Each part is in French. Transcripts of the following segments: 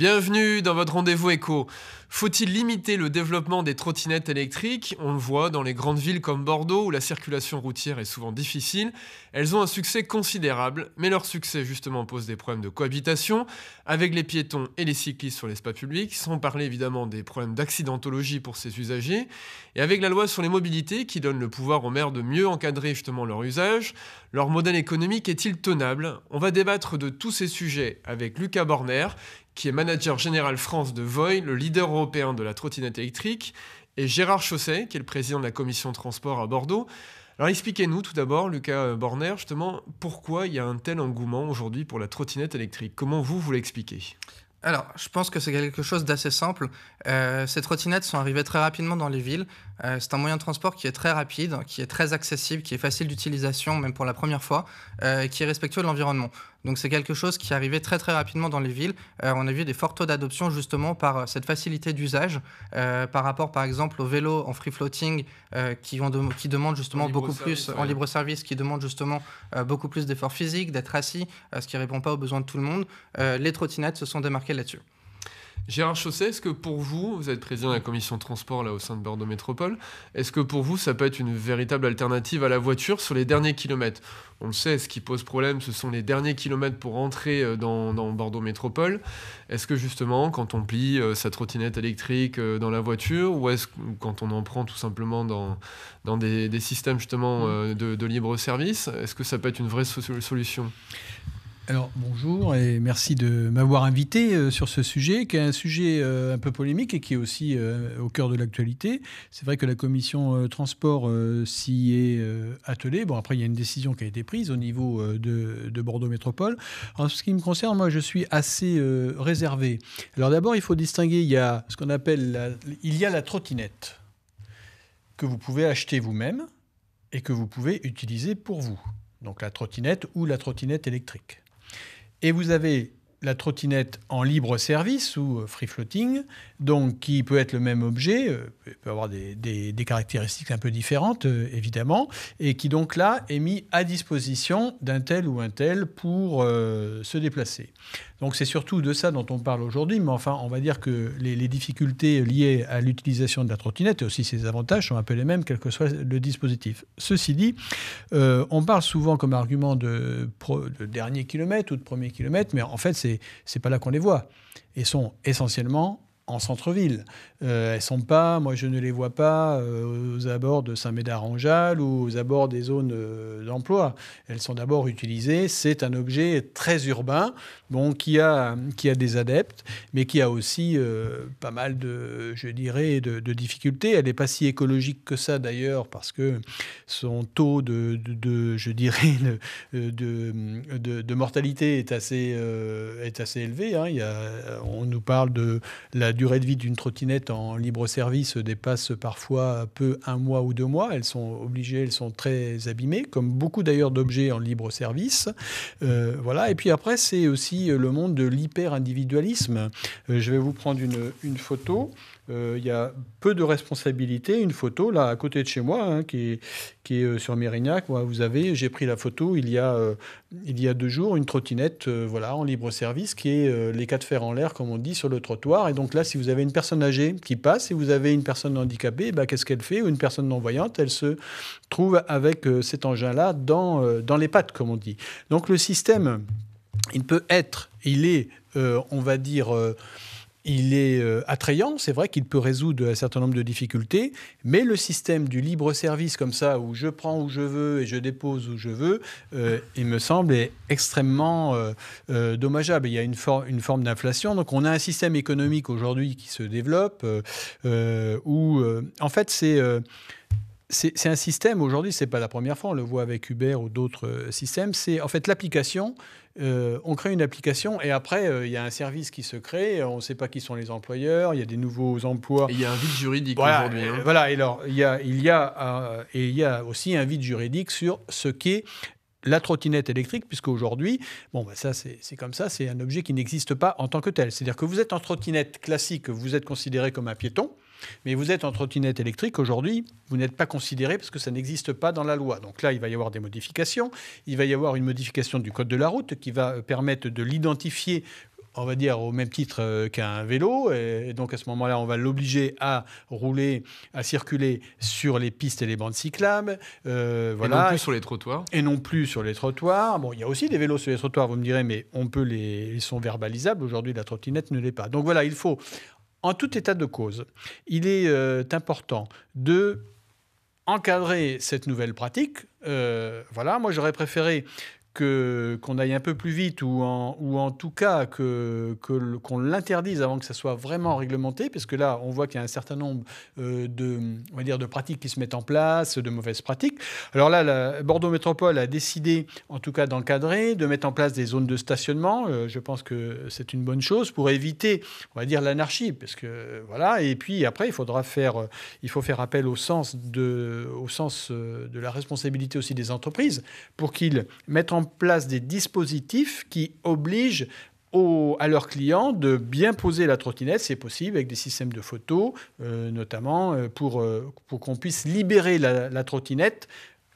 Bienvenue dans votre rendez-vous écho. Faut-il limiter le développement des trottinettes électriques On le voit dans les grandes villes comme Bordeaux où la circulation routière est souvent difficile. Elles ont un succès considérable, mais leur succès justement pose des problèmes de cohabitation avec les piétons et les cyclistes sur l'espace public, sans parler évidemment des problèmes d'accidentologie pour ces usagers. Et avec la loi sur les mobilités qui donne le pouvoir aux maires de mieux encadrer justement leur usage, leur modèle économique est-il tenable On va débattre de tous ces sujets avec Lucas Borner, qui est manager général France de Voy, le leader européen de la trottinette électrique, et Gérard Chausset, qui est le président de la commission transport à Bordeaux. Alors expliquez-nous tout d'abord, Lucas Borner, justement, pourquoi il y a un tel engouement aujourd'hui pour la trottinette électrique Comment vous, vous l'expliquez alors, je pense que c'est quelque chose d'assez simple. Euh, ces trottinettes sont arrivées très rapidement dans les villes. Euh, c'est un moyen de transport qui est très rapide, qui est très accessible, qui est facile d'utilisation, même pour la première fois, euh, qui est respectueux de l'environnement. Donc c'est quelque chose qui est arrivé très très rapidement dans les villes. Euh, on a vu des forts taux d'adoption justement par euh, cette facilité d'usage euh, par rapport par exemple aux vélos en free floating qui, ont qui demandent justement beaucoup plus en libre service, qui demandent justement beaucoup plus d'efforts physiques, d'être assis, ce qui ne répond pas aux besoins de tout le monde. les trottinettes se sont démarquées là-dessus. Gérard Chausset, est-ce que pour vous, vous êtes président de la commission transport là au sein de Bordeaux Métropole, est-ce que pour vous ça peut être une véritable alternative à la voiture sur les derniers kilomètres On le sait, ce qui pose problème, ce sont les derniers kilomètres pour entrer euh, dans, Bordeaux Métropole. Est-ce que justement, quand on plie euh, sa trottinette électrique euh, dans la voiture, ou est-ce quand on en prend tout simplement dans, dans des, systèmes justement mm. de, libre service, est-ce que ça peut être une vraie solution alors bonjour et merci de m'avoir invité euh, sur ce sujet qui est un sujet euh, un peu polémique et qui est aussi euh, au cœur de l'actualité. C'est vrai que la commission transport s'y est attelée. Bon après il y a une décision qui a été prise au niveau de, Bordeaux Métropole. En ce qui me concerne, moi je suis assez réservé. Alors d'abord il faut distinguer, il y a ce qu'on appelle, il y a la trottinette que vous pouvez acheter vous-même et que vous pouvez utiliser pour vous. Donc la trottinette ou la trottinette électrique. Et vous avez la trottinette en libre service ou euh, free floating, donc qui peut être le même objet, euh, peut avoir des, caractéristiques un peu différentes euh, évidemment, et qui donc là est mis à disposition d'un tel ou un tel pour se déplacer. Donc c'est surtout de ça dont on parle aujourd'hui, mais enfin, on va dire que les, difficultés liées à l'utilisation de la trottinette et aussi ses avantages sont un peu les mêmes, quel que soit le dispositif. Ceci dit, euh, on parle souvent comme argument de, dernier kilomètre ou de premier kilomètre, mais en fait, c'est n'est pas là qu'on les voit. Et sont essentiellement en centre-ville elles euh, elles sont pas, moi je ne les vois pas euh, aux abords de saint médard en ou aux abords des zones euh, d'emploi. Elles sont d'abord utilisées. C'est un objet très urbain, bon, qui a, qui a des adeptes, mais qui a aussi pas mal de, je dirais, de, difficultés. Elle n'est pas si écologique que ça d'ailleurs, parce que son taux de, de, je dirais, de, de, mortalité est assez, est assez élevé. Hein. Il y a, on nous parle de la durée de vie d'une trottinette en libre service euh, dépassent parfois peu un mois ou deux mois. Elles sont obligées, elles sont très abîmées, comme beaucoup d'ailleurs d'objets en libre service. Euh, voilà. Et puis après, c'est aussi le monde de l'hyper-individualisme. Euh, je vais vous prendre une photo. Euh, il y a peu de responsabilité. Une photo, là, à côté de chez moi, hein, qui est, qui est euh, sur Mérignac, vous avez, j'ai pris la photo il y a, euh, il y a deux jours, une trottinette voilà, en libre service, qui est les quatre fers en l'air, comme on dit, sur le trottoir. Et donc là, si vous avez une personne âgée qui passe et vous avez une personne handicapée, bah, qu'est-ce qu'elle fait Ou une personne non-voyante, elle se trouve avec cet engin-là dans, dans les pattes, comme on dit. Donc le système, il peut être, il est, on va dire il est euh, attrayant, c'est vrai qu'il peut résoudre un certain nombre de difficultés, mais le système du libre service comme ça, où je prends où je veux et je dépose où je veux, euh, il me semble est extrêmement euh, dommageable. Il y a une, une forme d'inflation. Donc on a un système économique aujourd'hui qui se développe, où en fait c'est c'est un système, aujourd'hui, C'est pas la première fois, on le voit avec Uber ou d'autres euh, systèmes, c'est en fait l'application, euh, on crée une application et après, euh, il y a un service qui se crée, on ne sait pas qui sont les employeurs, il y a des nouveaux emplois. Il y a un vide juridique aujourd'hui. Hein. Voilà, et alors, il y a, aussi un vide juridique sur ce qu'est la trottinette électrique, puisque aujourd'hui, bon, bah, ça c'est comme ça, c'est un objet qui n'existe pas en tant que tel. C'est-à-dire que vous êtes en trottinette classique, vous êtes considéré comme un piéton. Mais vous êtes en trottinette électrique aujourd'hui, vous n'êtes pas considéré parce que ça n'existe pas dans la loi. Donc là, il va y avoir des modifications. Il va y avoir une modification du code de la route qui va euh, permettre de l'identifier on va dire au même titre euh, qu'un vélo. Et donc à ce moment-là, on va l'obliger à rouler, à circuler sur les pistes et les bandes cyclables. Euh, voilà. Et non plus sur les trottoirs. Et non plus sur les trottoirs. Bon, il y a aussi des vélos sur les trottoirs, vous me direz, mais on peut les, ils sont verbalisables. Aujourd'hui, la trottinette ne l'est pas. Donc voilà, il faut en tout état de cause, il est euh, important de encadrer cette nouvelle pratique. Euh, voilà, moi j'aurais préféré qu'on aille un peu plus vite ou en, ou en tout cas que, que qu'on l'interdise avant que ça soit vraiment réglementé parce que là on voit qu'il y a un certain nombre euh, de on va dire de pratiques qui se mettent en place de mauvaises pratiques alors là la Bordeaux Métropole a décidé en tout cas d'encadrer de mettre en place des zones de stationnement euh, je pense que c'est une bonne chose pour éviter on va dire l'anarchie parce que voilà et puis après il faudra faire euh, il faut faire appel au sens de au sens de la responsabilité aussi des entreprises pour qu'ils mettent en place des dispositifs qui obligent à leurs clients de bien poser la trottinette, c'est possible, avec des systèmes de photos, euh, notamment euh, pour, euh, pour qu'on puisse libérer la, trottinette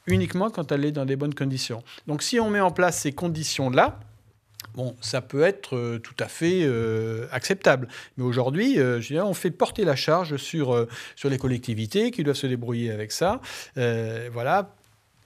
uniquement quand elle est dans des bonnes conditions. Donc si on met en place ces conditions-là, Bon, ça peut être tout à fait acceptable. Mais aujourd'hui, on fait porter la charge sur, sur les collectivités qui doivent se débrouiller avec ça. voilà,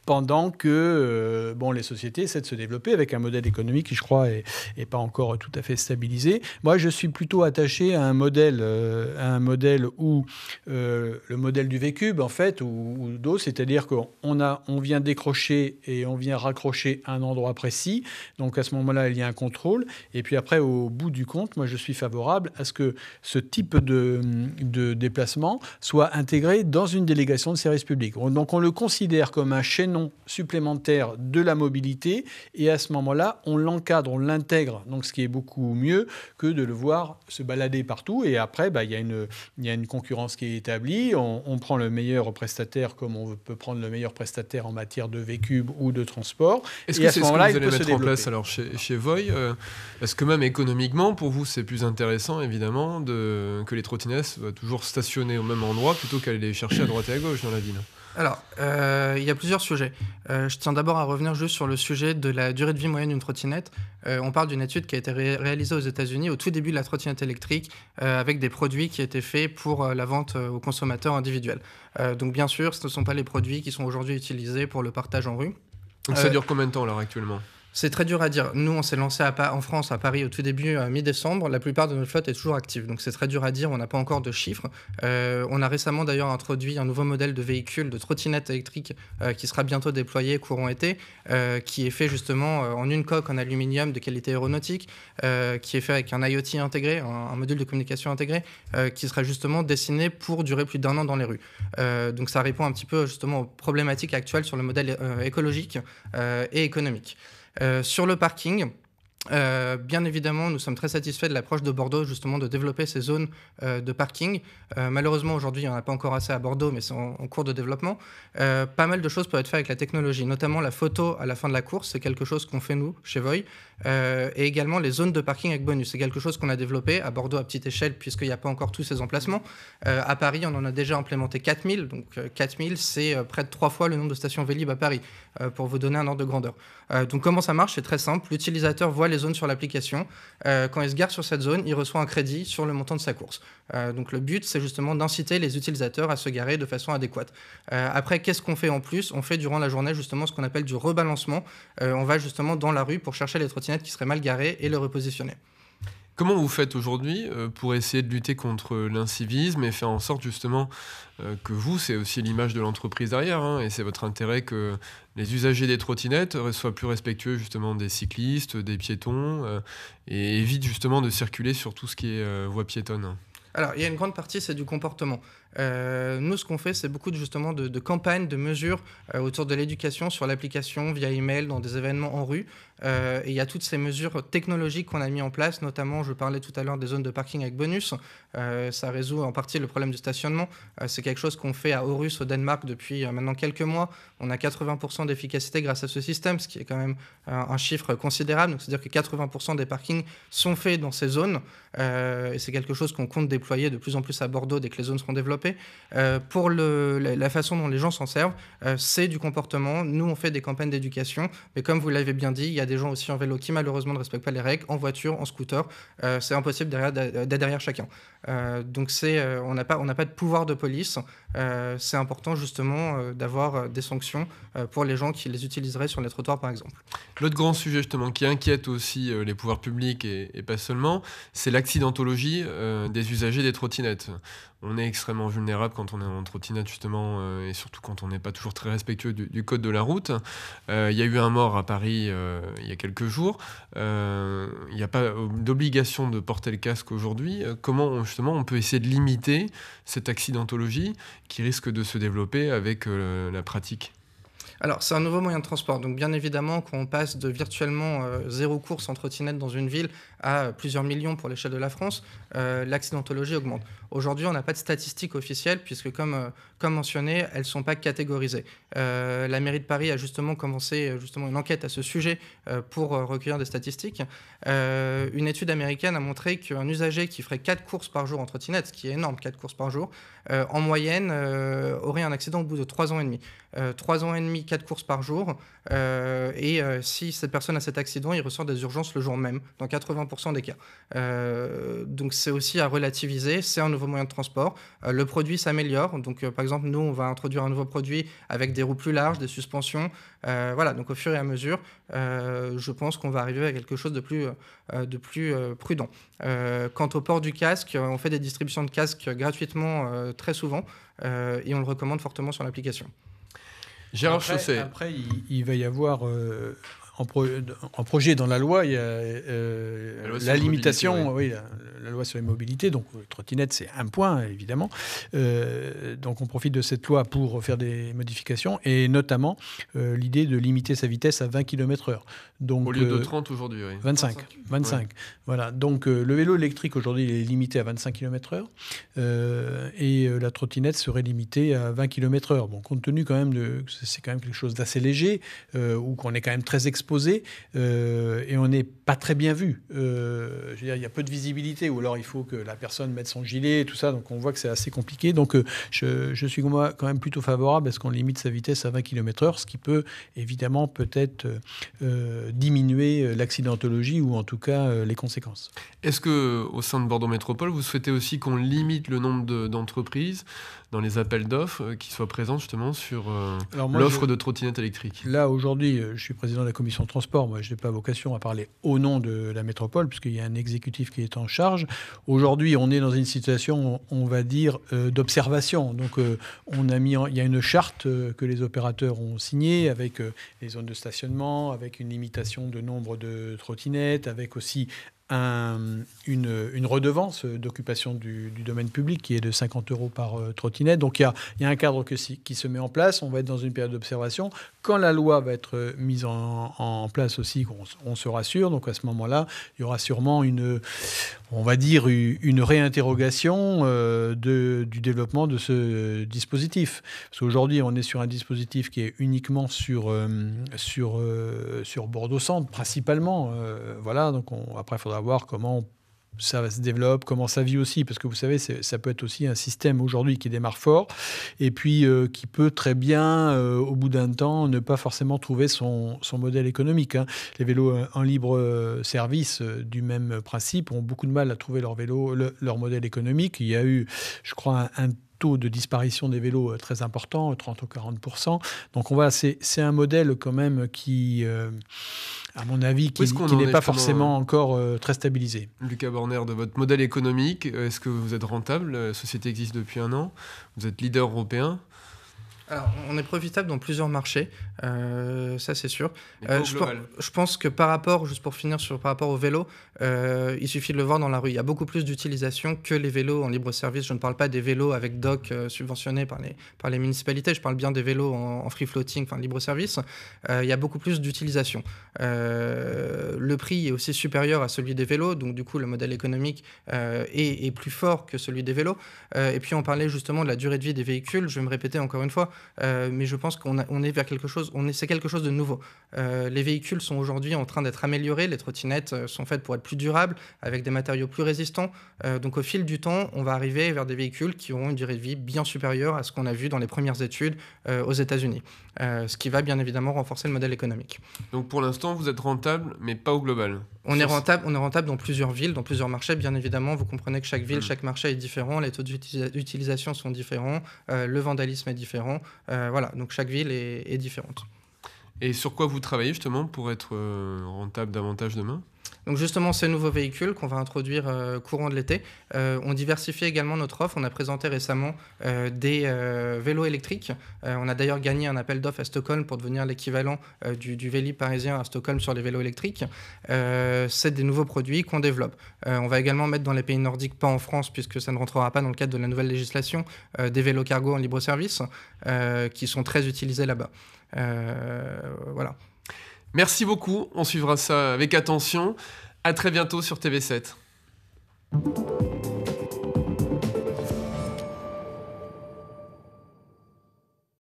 pendant que euh, bon, les sociétés essaient de se développer avec un modèle économique qui, je crois, est, pas encore tout à fait stabilisé. Moi, je suis plutôt attaché à un modèle, euh, à un modèle où euh, le modèle du V-cube, en fait, ou, d'eau, c'est-à-dire qu'on a, on vient décrocher et on vient raccrocher un endroit précis. Donc à ce moment-là, il y a un contrôle. Et puis après, au bout du compte, moi, je suis favorable à ce que ce type de, de déplacement soit intégré dans une délégation de services publics. Donc on le considère comme un chaînon supplémentaire de la mobilité. Et à ce moment-là, on l'encadre, on l'intègre. Donc, ce qui est beaucoup mieux que de le voir se balader partout. Et après, bah, il bah, y, y, a une concurrence qui est établie. On, prend le meilleur prestataire comme on peut prendre le meilleur prestataire en matière de vécube ou de transport. Est-ce que c'est ce, que vous allez mettre en place alors chez, chez Voy euh, Est-ce que même économiquement, pour vous, c'est plus intéressant, évidemment, que les trottinettes soient toujours stationnées au même endroit plutôt qu'aller les chercher à droite et à gauche dans la ville alors, euh, il y a plusieurs sujets. Euh, je tiens d'abord à revenir juste sur le sujet de la durée de vie moyenne d'une trottinette. Euh, on parle d'une étude qui a été réalisée aux États-Unis au tout début de la trottinette électrique avec des produits qui étaient faits pour la vente aux consommateurs individuels. donc, bien sûr, ce ne sont pas les produits qui sont aujourd'hui utilisés pour le partage en rue. Donc, ça dure combien de temps alors actuellement c'est très dur à dire. Nous, on s'est lancé à, en France, à Paris, au tout début, euh, mi-décembre. La plupart de notre flotte est toujours active. Donc, c'est très dur à dire. On n'a pas encore de chiffres. Euh, on a récemment d'ailleurs introduit un nouveau modèle de véhicule, de trottinette électrique, euh, qui sera bientôt déployé courant été, qui est fait justement en une coque en aluminium de qualité aéronautique, qui est fait avec un IoT intégré, un, un module de communication intégré, qui sera justement dessiné pour durer plus d'un an dans les rues. donc, ça répond un petit peu justement aux problématiques actuelles sur le modèle écologique et économique. Euh, sur le parking, euh, bien évidemment, nous sommes très satisfaits de l'approche de Bordeaux, justement, de développer ces zones euh, de parking. malheureusement, aujourd'hui, il n'y en a pas encore assez à Bordeaux, mais c'est en, cours de développement. pas mal de choses peuvent être faites avec la technologie, notamment la photo à la fin de la course. C'est quelque chose qu'on fait, nous, chez Voy. et également les zones de parking avec bonus. C'est quelque chose qu'on a développé à Bordeaux à petite échelle, puisqu'il n'y a pas encore tous ces emplacements. à Paris, on en a déjà implémenté 4000. Donc, 4000, c'est près de trois fois le nombre de stations Vélib à Paris. Euh, pour vous donner un ordre de grandeur. Euh, donc comment ça marche C'est très simple. L'utilisateur voit les zones sur l'application. Euh, quand il se gare sur cette zone, il reçoit un crédit sur le montant de sa course. donc le but, c'est justement d'inciter les utilisateurs à se garer de façon adéquate. après, qu'est-ce qu'on fait en plus On fait durant la journée justement ce qu'on appelle du rebalancement. on va justement dans la rue pour chercher les trottinettes qui seraient mal garées et le repositionner. Comment vous faites aujourd'hui euh, pour essayer de lutter contre l'incivisme et faire en sorte justement euh, que vous, c'est aussi l'image de l'entreprise derrière, hein, et c'est votre intérêt que les usagers des trottinettes soient plus respectueux justement des cyclistes, des piétons, euh, et évite justement de circuler sur tout ce qui est voie piétonne alors, il y a une grande partie, c'est du comportement. Euh, nous, ce qu'on fait, c'est beaucoup de, justement de, campagnes, de mesures euh, autour de l'éducation sur l'application, via email, dans des événements en rue. Euh, et il y a toutes ces mesures technologiques qu'on a mis en place, notamment, je parlais tout à l'heure des zones de parking avec bonus. ça résout en partie le problème du stationnement. c'est quelque chose qu'on fait à Horus au Danemark depuis maintenant quelques mois. On a 80% d'efficacité grâce à ce système, ce qui est quand même un chiffre considérable. C'est-à-dire que 80% des parkings sont faits dans ces zones. et c'est quelque chose qu'on compte déployer de plus en plus à Bordeaux dès que les zones seront développées euh, pour le, la, façon dont les gens s'en servent, euh, c'est du comportement. Nous, on fait des campagnes d'éducation, mais comme vous l'avez bien dit, il y a des gens aussi en vélo qui malheureusement ne respectent pas les règles, en voiture, en scooter. Euh, c'est impossible derrière, derrière chacun. donc on n'a pas, pas de pouvoir de police. c'est important justement d'avoir des sanctions pour les gens qui les utiliseraient sur les trottoirs, par exemple. L'autre grand sujet justement qui inquiète aussi les pouvoirs publics et pas seulement, c'est l'accidentologie des usagers des trottinettes on est extrêmement vulnérable quand on est en trottinette justement euh, et surtout quand on n'est pas toujours très respectueux du, code de la route. Euh, il y a eu un mort à Paris euh, il y a quelques jours. Il n'y a pas d'obligation de porter le casque aujourd'hui. Comment justement on peut essayer de limiter cette accidentologie qui risque de se développer avec la pratique alors, c'est un nouveau moyen de transport. Donc, bien évidemment, quand on passe de virtuellement zéro course en trottinette dans une ville à plusieurs millions pour l'échelle de la France, euh, l'accidentologie augmente. Aujourd'hui, on n'a pas de statistiques officielles, puisque comme, euh, comme mentionné, elles ne sont pas catégorisées. Euh, la mairie de Paris a justement commencé justement une enquête à ce sujet pour recueillir des statistiques. une étude américaine a montré qu'un usager qui ferait 4 courses par jour en trottinette, ce qui est énorme, 4 courses par jour, en moyenne aurait un accident au bout de 3 ans et demi. 3 ans et demi, 4 courses par jour, et si cette personne a cet accident, il ressort des urgences le jour même. Dans 80 des cas. Euh, donc c'est aussi à relativiser, c'est un nouveau moyen de transport. Euh, le produit s'améliore, donc euh, par exemple nous on va introduire un nouveau produit avec des roues plus larges, des suspensions, voilà. Donc au fur et à mesure, je pense qu'on va arriver à quelque chose de plus, de plus prudent. quant au port du casque, on fait des distributions de casques gratuitement très souvent et on le recommande fortement sur l'application. Gérard après, Chausset. Après, il, va y avoir en, projet dans la loi, il y a la, limitation, oui, la, loi sur les mobilités, donc euh, trottinette c'est un point évidemment. Euh, donc on profite de cette loi pour faire des modifications et notamment euh, l'idée de limiter sa vitesse à 20 km/h. Donc, Au lieu de 30 aujourd'hui, oui. 25. 25. Voilà. Donc le vélo électrique aujourd'hui est limité à 25 km/h et la trottinette serait limitée à 20 km/h. Bon, compte tenu quand même de c'est quand même quelque chose d'assez léger ou qu'on est quand même très exposé euh, et on n'est pas très bien vu. Euh, il y a peu de visibilité ou alors il faut que la personne mette son gilet et tout ça. Donc on voit que c'est assez compliqué. Donc euh, je, suis quand même plutôt favorable à ce qu'on limite sa vitesse à 20 km/h, ce qui peut évidemment peut-être diminuer l'accidentologie ou en tout cas les conséquences. Est-ce que au sein de Bordeaux Métropole, vous souhaitez aussi qu'on limite le nombre d'entreprises dans les appels d'offres qui soient présentes justement sur l'offre de trottinettes électriques Là aujourd'hui, je suis président de la commission transport. Moi, je n'ai pas vocation à parler au nom de la métropole, puisqu'il y a un exécutif qui est en charge. Aujourd'hui, on est dans une situation, on va dire, euh, d'observation. Donc, euh, on a mis il y a une charte euh, que les opérateurs ont signée avec les zones de stationnement, avec une limitation de nombre de trottinettes, avec aussi une, redevance d'occupation du, domaine public qui est de 50 euros par euh, trottinette. Donc il y a, un cadre que, qui se met en place. On va être dans une période d'observation. Quand la loi va être euh, mise en, place aussi, on, se rassure. Donc à ce moment-là, il y aura sûrement une, on va dire, une réinterrogation euh, du développement de ce dispositif. Parce qu'aujourd'hui, on est sur un dispositif qui est uniquement sur, sur, sur Bordeaux-Centre, principalement. voilà, donc après, il faudra voir comment ça se développe, comment ça vit aussi, parce que vous savez, ça peut être aussi un système aujourd'hui qui démarre fort et puis euh, qui peut très bien, euh, au bout d'un temps, ne pas forcément trouver son, modèle économique. Hein. Les vélos euh, en libre service, du même principe, ont beaucoup de mal à trouver leur vélo, leur modèle économique. Il y a eu, je crois, un taux de disparition des vélos euh, très important, 30 ou 40 Donc on voit, c'est un modèle quand même qui, euh, à mon avis, qui, n'est pas forcément encore euh, très stabilisé. Lucas Borner, de votre modèle économique, est-ce que vous êtes rentable La société existe depuis un an, vous êtes leader européen. Alors, on est profitable dans plusieurs marchés, euh, ça c'est sûr. Euh, je, pense, que par rapport, juste pour finir sur par rapport au vélo, euh, il suffit de le voir dans la rue. Il y a beaucoup plus d'utilisation que les vélos en libre service. Je ne parle pas des vélos avec doc subventionnés par les, par les municipalités. Je parle bien des vélos en, free floating, enfin libre service. il y a beaucoup plus d'utilisation. le prix est aussi supérieur à celui des vélos, donc du coup le modèle économique est, plus fort que celui des vélos. et puis on parlait justement de la durée de vie des véhicules. Je vais me répéter encore une fois. Euh, mais je pense qu'on est vers quelque chose, on c'est quelque chose de nouveau. Euh, les véhicules sont aujourd'hui en train d'être améliorés, les trottinettes euh, sont faites pour être plus durables, avec des matériaux plus résistants. donc au fil du temps, on va arriver vers des véhicules qui auront une durée de vie bien supérieure à ce qu'on a vu dans les premières études aux États-Unis, ce qui va bien évidemment renforcer le modèle économique. Donc pour l'instant, vous êtes rentable, mais pas au global. On est rentable, on est rentable dans plusieurs villes, dans plusieurs marchés. Bien évidemment, vous comprenez que chaque ville, mmh. chaque marché est différent, les taux d'utilisation sont différents, le vandalisme est différent. Euh, voilà, donc chaque ville est, différente. Et sur quoi vous travaillez justement pour être euh, rentable davantage demain donc justement, ces nouveaux véhicules qu'on va introduire euh, courant de l'été, euh, on diversifie également notre offre. On a présenté récemment euh, des vélos électriques. on a d'ailleurs gagné un appel d'offres à Stockholm pour devenir l'équivalent du, du Véli parisien à Stockholm sur les vélos électriques. C'est des nouveaux produits qu'on développe. on va également mettre dans les pays nordiques, pas en France, puisque ça ne rentrera pas dans le cadre de la nouvelle législation, des vélos cargo en libre service qui sont très utilisés là-bas. voilà. Merci beaucoup, on suivra ça avec attention. À très bientôt sur TV7.